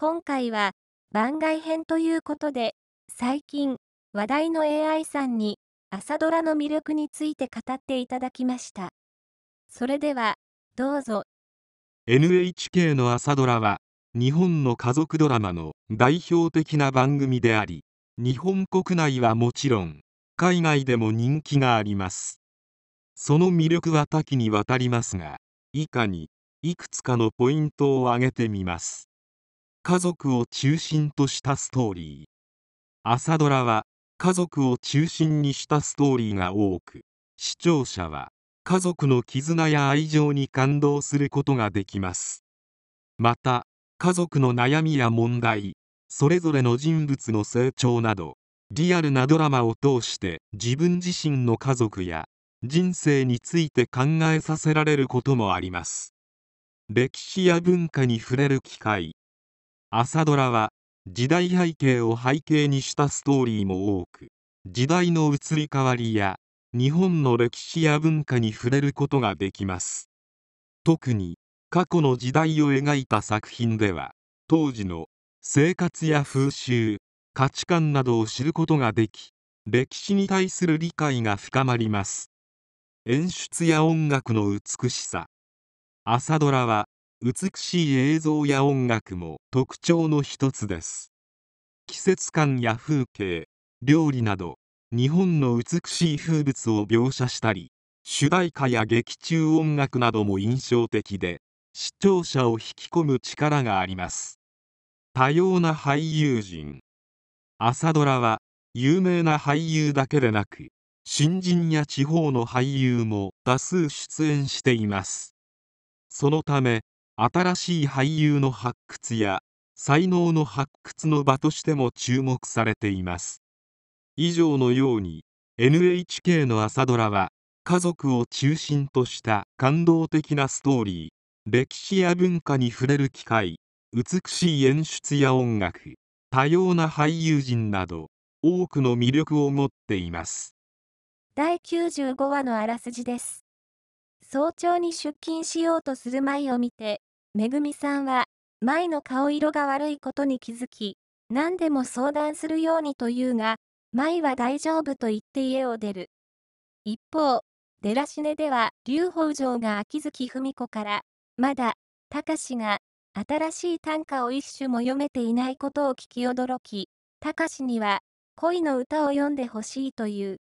今回は番外編ということで、最近話題の AI さんに朝ドラの魅力について語っていただきました。それでは、どうぞ。NHK の朝ドラは、日本の家族ドラマの代表的な番組であり、日本国内はもちろん、海外でも人気があります。その魅力は多岐にわたりますが、以下にいくつかのポイントを挙げてみます。家族を中心としたストーリー朝ドラは家族を中心にしたストーリーが多く視聴者は家族の絆や愛情に感動することができますまた家族の悩みや問題それぞれの人物の成長などリアルなドラマを通して自分自身の家族や人生について考えさせられることもあります歴史や文化に触れる機会朝ドラは時代背景を背景にしたストーリーも多く時代の移り変わりや日本の歴史や文化に触れることができます特に過去の時代を描いた作品では当時の生活や風習価値観などを知ることができ歴史に対する理解が深まります演出や音楽の美しさ朝ドラは美しい映像や音楽も特徴の一つです季節感や風景料理など日本の美しい風物を描写したり主題歌や劇中音楽なども印象的で視聴者を引き込む力があります多様な俳優陣朝ドラは有名な俳優だけでなく新人や地方の俳優も多数出演していますそのため新しい俳優の発掘や才能の発掘の場としても注目されています以上のように NHK の朝ドラは家族を中心とした感動的なストーリー歴史や文化に触れる機会美しい演出や音楽多様な俳優陣など多くの魅力を持っています第95話のあらすじです早朝に出勤しようとする舞を見てめぐみさんは、前の顔色が悪いことに気づき、何でも相談するようにと言うが、舞は大丈夫と言って家を出る。一方、デラシネでは、劉邦城が秋月文子から、まだ、隆が、新しい短歌を一首も読めていないことを聞き驚き、隆には、恋の歌を読んでほしいという。